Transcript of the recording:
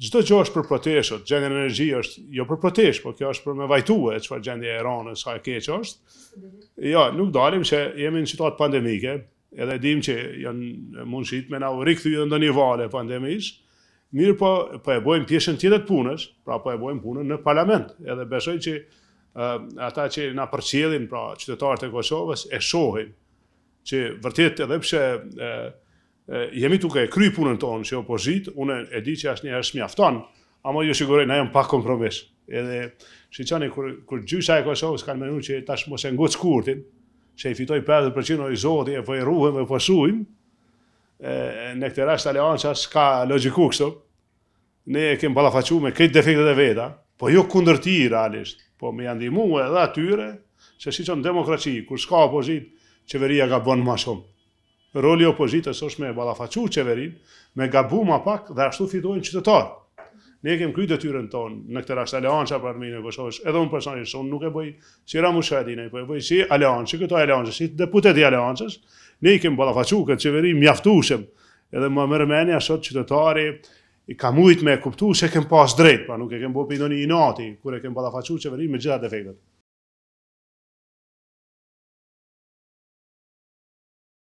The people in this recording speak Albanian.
gjithë gjë është për protesh, gjendje në energji është jo për protesh, po kjo është për me që çfarë gjendje e Iranit sa e keq është. Jo, nuk dalim se jemi në situatë pandemike, edhe dim që janë mund shit me na u rikthy në një vale pandemish. Mirë po, po e bojmë pjesën tjetër të punës, pra po e bojmë punën në parlament, edhe besoj që uh, ata që na përqjellin pra qytetarët e Kosovës e shohin që vërtet edhe pse uh, jemi tuk e kry punën tonë që jo po une e di që ashtë një është mjafton, ama jo shikurej, na jemë pak kompromis. Edhe, që qëni, kër, gjysha e Kosovës kanë menu që tash mos e ngutë kurtin, që i fitoj 50% o i zoti e vëjruhëm e pësuim, në këtë rast aleanca s'ka logiku kështu, ne e kemë balafacu me këtë defektet e veta, po jo kundër ti realisht, po me janë dimu edhe atyre, se si në demokraci, kur s'ka opozit, qeveria ka bënë ma shumë roli opozitës është me balafacu qeverin, me gabu ma pak dhe ashtu fitojnë qytetarë. Ne kemë krytë të tonë në këtë rast aleancë për armi në Kosovës, edhe unë personisht, unë nuk e bëj si Ramush Fadinej, po e bëj si aleancë, këto aleancës, si deputet i aleancës, ne i kemë balafacu këtë qeverin mjaftushem, edhe më mërmenja sot qytetari, i kam ujt me kuptu e kem pas drejt, pra nuk e kem bëpë i në kur e kem balafacu qeverin me gjitha defektet.